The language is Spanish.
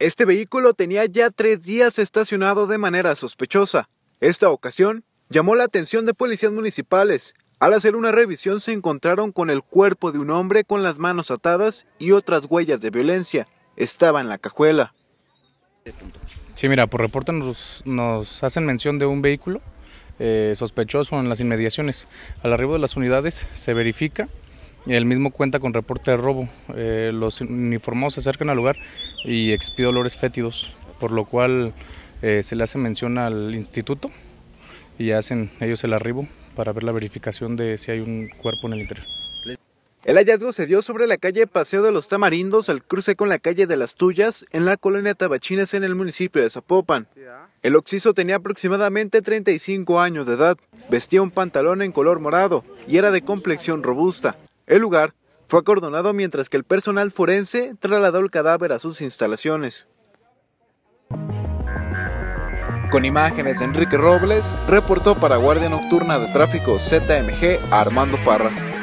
Este vehículo tenía ya tres días estacionado de manera sospechosa. Esta ocasión llamó la atención de policías municipales. Al hacer una revisión se encontraron con el cuerpo de un hombre con las manos atadas y otras huellas de violencia. Estaba en la cajuela. Sí, mira, por reporte nos, hacen mención de un vehículo eh, sospechoso en las inmediaciones. Al arribo de las unidades se verifica el mismo cuenta con reporte de robo. Eh, los uniformados se acercan al lugar y expiden olores fétidos, por lo cual eh, se le hace mención al instituto y hacen ellos el arribo para ver la verificación de si hay un cuerpo en el interior. El hallazgo se dio sobre la calle Paseo de los Tamarindos al cruce con la calle de las Tuyas en la colonia Tabachines en el municipio de Zapopan. El occiso tenía aproximadamente 35 años de edad, vestía un pantalón en color morado y era de complexión robusta. El lugar fue acordonado mientras que el personal forense trasladó el cadáver a sus instalaciones. Con imágenes de Enrique Robles, reportó para Guardia Nocturna de Tráfico ZMG Armando Parra.